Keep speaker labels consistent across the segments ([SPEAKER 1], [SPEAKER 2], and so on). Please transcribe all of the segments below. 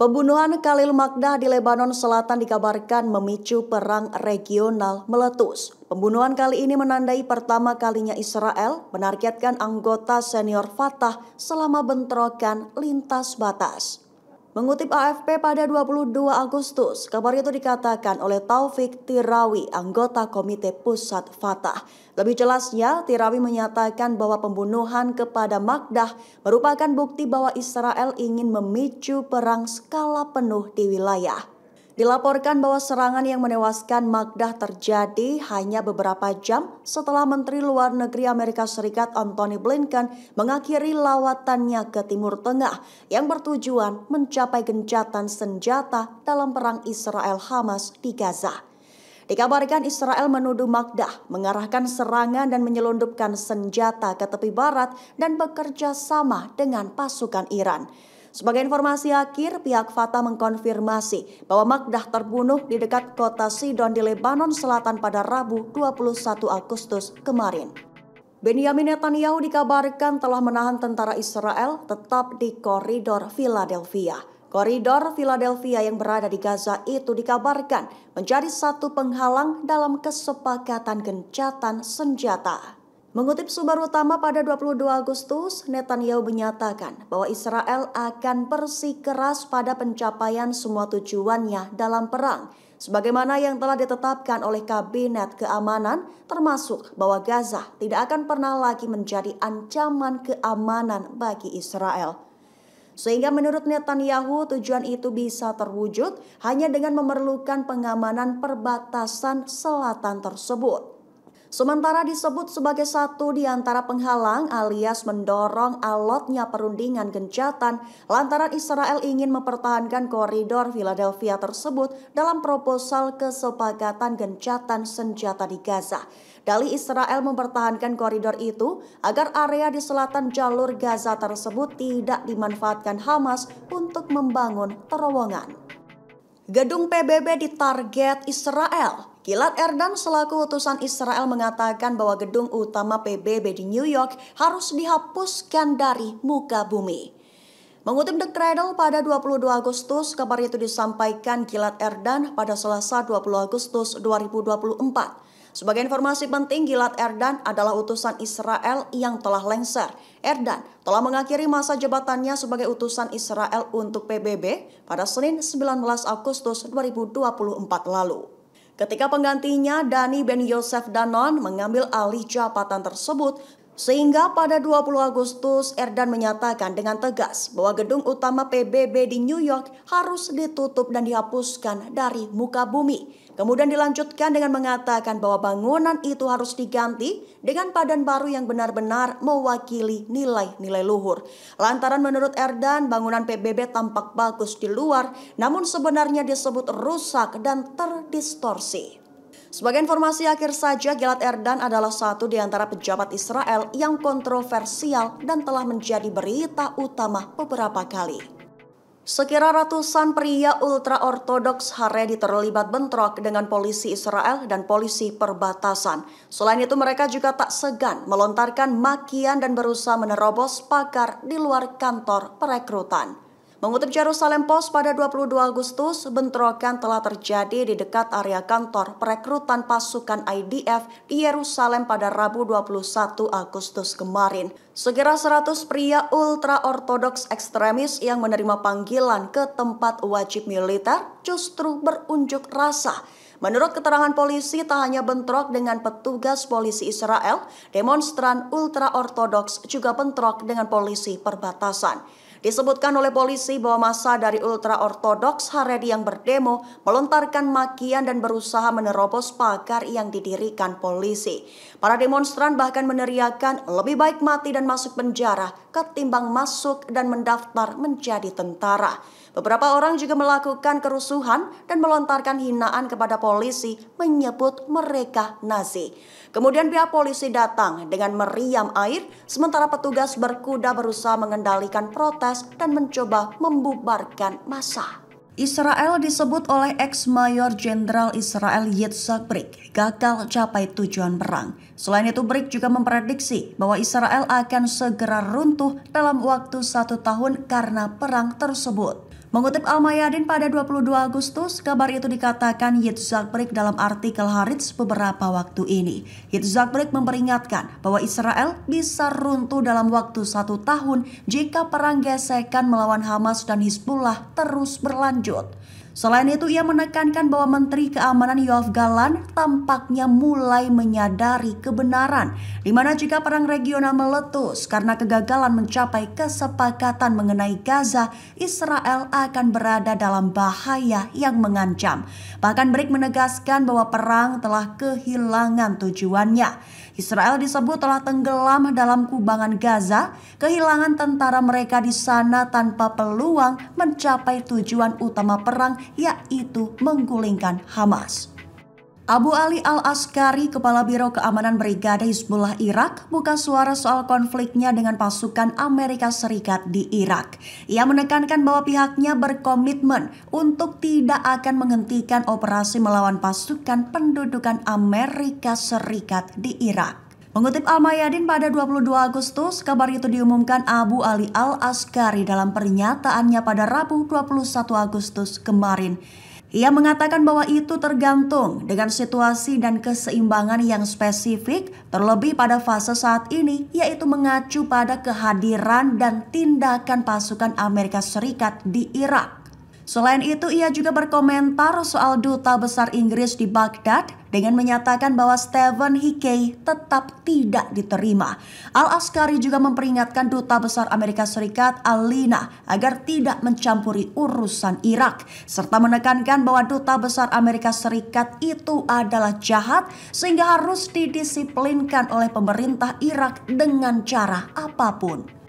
[SPEAKER 1] Pembunuhan Khalil Magdah di Lebanon Selatan dikabarkan memicu perang regional meletus. Pembunuhan kali ini menandai pertama kalinya Israel menargetkan anggota senior Fatah selama bentrokan lintas batas. Mengutip AFP pada 22 Agustus, kabar itu dikatakan oleh Taufik Tirawi, anggota Komite Pusat Fatah. Lebih jelasnya, Tirawi menyatakan bahwa pembunuhan kepada Magdah merupakan bukti bahwa Israel ingin memicu perang skala penuh di wilayah. Dilaporkan bahwa serangan yang menewaskan Magdah terjadi hanya beberapa jam setelah Menteri Luar Negeri Amerika Serikat Antony Blinken mengakhiri lawatannya ke Timur Tengah yang bertujuan mencapai gencatan senjata dalam perang Israel-Hamas di Gaza. Dikabarkan Israel menuduh Magdah mengarahkan serangan dan menyelundupkan senjata ke tepi barat dan bekerja sama dengan pasukan Iran. Sebagai informasi akhir, pihak Fatah mengkonfirmasi bahwa Magdah terbunuh di dekat kota Sidon di Lebanon Selatan pada Rabu 21 Agustus kemarin. Benjamin Netanyahu dikabarkan telah menahan tentara Israel tetap di koridor Philadelphia. Koridor Philadelphia yang berada di Gaza itu dikabarkan menjadi satu penghalang dalam kesepakatan gencatan senjata. Mengutip sumber utama pada 22 Agustus, Netanyahu menyatakan bahwa Israel akan bersikeras pada pencapaian semua tujuannya dalam perang, sebagaimana yang telah ditetapkan oleh Kabinet Keamanan, termasuk bahwa Gaza tidak akan pernah lagi menjadi ancaman keamanan bagi Israel. Sehingga menurut Netanyahu tujuan itu bisa terwujud hanya dengan memerlukan pengamanan perbatasan selatan tersebut. Sementara disebut sebagai satu di antara penghalang alias mendorong alotnya perundingan gencatan lantaran Israel ingin mempertahankan koridor Philadelphia tersebut dalam proposal kesepakatan gencatan senjata di Gaza. Dali Israel mempertahankan koridor itu agar area di selatan jalur Gaza tersebut tidak dimanfaatkan Hamas untuk membangun terowongan. Gedung PBB ditarget Israel. Gilad Erdan selaku utusan Israel mengatakan bahwa gedung utama PBB di New York harus dihapuskan dari muka bumi. Mengutip The Cradle pada 22 Agustus, kabar itu disampaikan Gilad Erdan pada Selasa 20 Agustus 2024. Sebagai informasi penting, Gilad Erdan adalah utusan Israel yang telah lengser. Erdan telah mengakhiri masa jabatannya sebagai utusan Israel untuk PBB pada Senin 19 Agustus 2024 lalu. Ketika penggantinya Dani Ben Yosef Danon mengambil alih jabatan tersebut, sehingga pada 20 Agustus, Erdan menyatakan dengan tegas bahwa gedung utama PBB di New York harus ditutup dan dihapuskan dari muka bumi. Kemudian dilanjutkan dengan mengatakan bahwa bangunan itu harus diganti dengan badan baru yang benar-benar mewakili nilai-nilai luhur. Lantaran menurut Erdan, bangunan PBB tampak bagus di luar, namun sebenarnya disebut rusak dan terdistorsi. Sebagai informasi akhir saja, Gilad Erdan adalah satu di antara pejabat Israel yang kontroversial dan telah menjadi berita utama beberapa kali. Sekira ratusan pria ultra-ortodoks Haredi terlibat bentrok dengan polisi Israel dan polisi perbatasan. Selain itu mereka juga tak segan melontarkan makian dan berusaha menerobos pakar di luar kantor perekrutan. Mengutip Jerusalem Post pada 22 Agustus, bentrokan telah terjadi di dekat area kantor perekrutan pasukan IDF di Yerusalem pada Rabu 21 Agustus kemarin. Segera 100 pria ultra-ortodoks ekstremis yang menerima panggilan ke tempat wajib militer justru berunjuk rasa. Menurut keterangan polisi, tak hanya bentrok dengan petugas polisi Israel, demonstran ultra-ortodoks juga bentrok dengan polisi perbatasan. Disebutkan oleh polisi bahwa masa dari ultra-ortodoks Haredi yang berdemo melontarkan makian dan berusaha menerobos pagar yang didirikan polisi. Para demonstran bahkan meneriakan lebih baik mati dan masuk penjara ketimbang masuk dan mendaftar menjadi tentara. Beberapa orang juga melakukan kerusuhan dan melontarkan hinaan kepada polisi menyebut mereka Nazi. Kemudian pihak polisi datang dengan meriam air sementara petugas berkuda berusaha mengendalikan protes dan mencoba membubarkan massa. Israel disebut oleh ex-mayor jenderal Israel Yitzhak Brick gagal capai tujuan perang. Selain itu, Brick juga memprediksi bahwa Israel akan segera runtuh dalam waktu satu tahun karena perang tersebut. Mengutip Al-Mayadin pada 22 Agustus, kabar itu dikatakan Yitzhak Yitzhakbrik dalam artikel Haritz beberapa waktu ini. Yitzhak Yitzhakbrik memperingatkan bahwa Israel bisa runtuh dalam waktu satu tahun jika perang gesekan melawan Hamas dan Hizbullah terus berlanjut. Selain itu, ia menekankan bahwa Menteri Keamanan Yoav Galan tampaknya mulai menyadari kebenaran, di mana jika perang regional meletus karena kegagalan mencapai kesepakatan mengenai Gaza, Israel akan berada dalam bahaya yang mengancam. Bahkan Brick menegaskan bahwa perang telah kehilangan tujuannya. Israel disebut telah tenggelam dalam kubangan Gaza, kehilangan tentara mereka di sana tanpa peluang mencapai tujuan utama perang yaitu menggulingkan Hamas. Abu Ali Al-Askari, Kepala Biro Keamanan Brigade Hizbullah Irak, buka suara soal konfliknya dengan pasukan Amerika Serikat di Irak. Ia menekankan bahwa pihaknya berkomitmen untuk tidak akan menghentikan operasi melawan pasukan pendudukan Amerika Serikat di Irak. Mengutip Al-Mayadin pada 22 Agustus, kabar itu diumumkan Abu Ali Al-Askari dalam pernyataannya pada Rabu 21 Agustus kemarin. Ia mengatakan bahwa itu tergantung dengan situasi dan keseimbangan yang spesifik, terlebih pada fase saat ini, yaitu mengacu pada kehadiran dan tindakan pasukan Amerika Serikat di Irak. Selain itu, ia juga berkomentar soal duta besar Inggris di Baghdad dengan menyatakan bahwa Stephen Hickey tetap tidak diterima. Al-Askari juga memperingatkan Duta Besar Amerika Serikat Alina agar tidak mencampuri urusan Irak serta menekankan bahwa Duta Besar Amerika Serikat itu adalah jahat sehingga harus didisiplinkan oleh pemerintah Irak dengan cara apapun.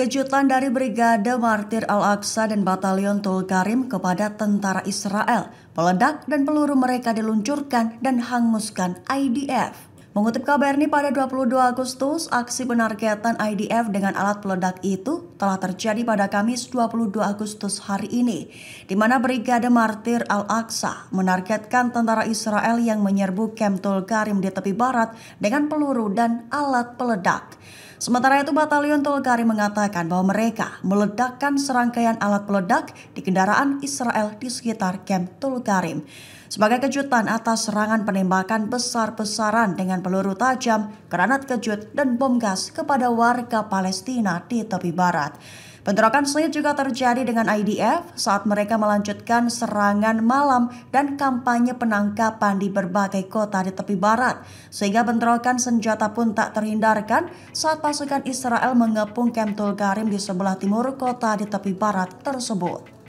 [SPEAKER 1] Kejutan dari Brigade Martir Al-Aqsa dan Batalion Tul kepada tentara Israel, peledak dan peluru mereka diluncurkan dan hanguskan IDF. Mengutip ini pada 22 Agustus, aksi penargetan IDF dengan alat peledak itu telah terjadi pada Kamis 22 Agustus hari ini, di mana Brigade Martir Al-Aqsa menargetkan tentara Israel yang menyerbu Kem Tul Karim di tepi barat dengan peluru dan alat peledak. Sementara itu Batalion Tolkari mengatakan bahwa mereka meledakkan serangkaian alat peledak di kendaraan Israel di sekitar kamp Tolkarim. Sebagai kejutan atas serangan penembakan besar-besaran dengan peluru tajam, granat kejut, dan bom gas kepada warga Palestina di tepi barat. Bentrokan sengit juga terjadi dengan IDF saat mereka melanjutkan serangan malam dan kampanye penangkapan di berbagai kota di tepi barat, sehingga bentrokan senjata pun tak terhindarkan saat pasukan Israel mengepung Kem Tulgarim di sebelah timur kota di tepi barat tersebut.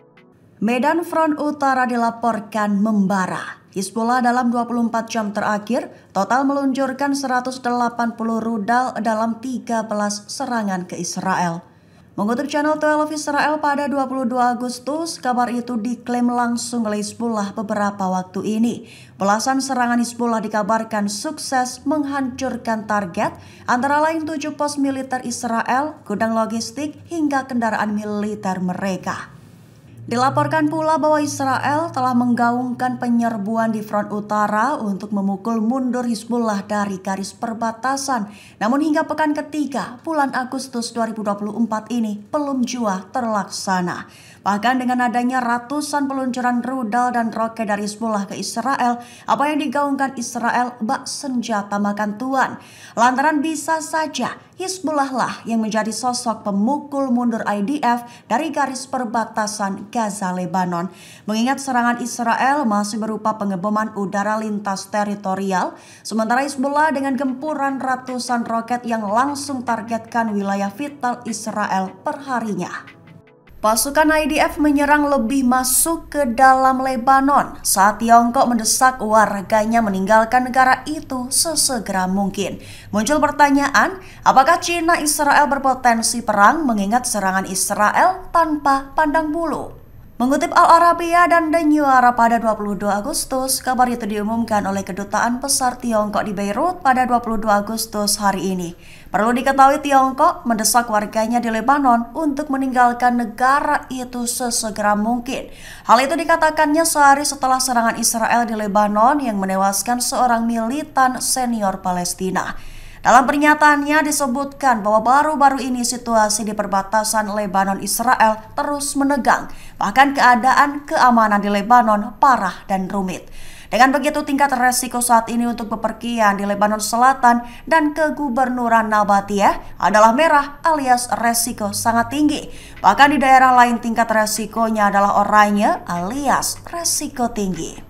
[SPEAKER 1] Medan Front Utara dilaporkan membara. Hizbullah dalam 24 jam terakhir total meluncurkan 180 rudal dalam 13 serangan ke Israel. Mengutip channel 12 Israel pada 22 Agustus, kabar itu diklaim langsung oleh Hizbullah beberapa waktu ini. Belasan serangan Hizbullah dikabarkan sukses menghancurkan target, antara lain tujuh pos militer Israel, gudang logistik, hingga kendaraan militer mereka. Dilaporkan pula bahwa Israel telah menggaungkan penyerbuan di front utara untuk memukul mundur Hizbullah dari garis perbatasan. Namun hingga pekan ketiga bulan Agustus 2024 ini belum jua terlaksana. Bahkan dengan adanya ratusan peluncuran rudal dan roket dari Hizbullah ke Israel, apa yang digaungkan Israel bak senjata makan tuan. Lantaran bisa saja Hizbullah lah yang menjadi sosok pemukul mundur IDF dari garis perbatasan Gaza, Lebanon. Mengingat serangan Israel masih berupa pengeboman udara lintas teritorial, sementara Hizbullah dengan gempuran ratusan roket yang langsung targetkan wilayah vital Israel perharinya. Pasukan IDF menyerang lebih masuk ke dalam Lebanon saat Tiongkok mendesak warganya meninggalkan negara itu sesegera mungkin. Muncul pertanyaan, apakah China Israel berpotensi perang mengingat serangan Israel tanpa pandang bulu? Mengutip Al Arabiya dan The New Arab pada 22 Agustus, kabar itu diumumkan oleh Kedutaan Besar Tiongkok di Beirut pada 22 Agustus hari ini. Perlu diketahui Tiongkok mendesak warganya di Lebanon untuk meninggalkan negara itu sesegera mungkin. Hal itu dikatakannya sehari setelah serangan Israel di Lebanon yang menewaskan seorang militan senior Palestina. Dalam pernyataannya disebutkan bahwa baru-baru ini situasi di perbatasan Lebanon-Israel terus menegang, bahkan keadaan keamanan di Lebanon parah dan rumit. Dengan begitu tingkat resiko saat ini untuk bepergian di Lebanon Selatan dan ke kegubernuran Nabatiyah adalah merah alias resiko sangat tinggi. Bahkan di daerah lain tingkat resikonya adalah oranye alias resiko tinggi.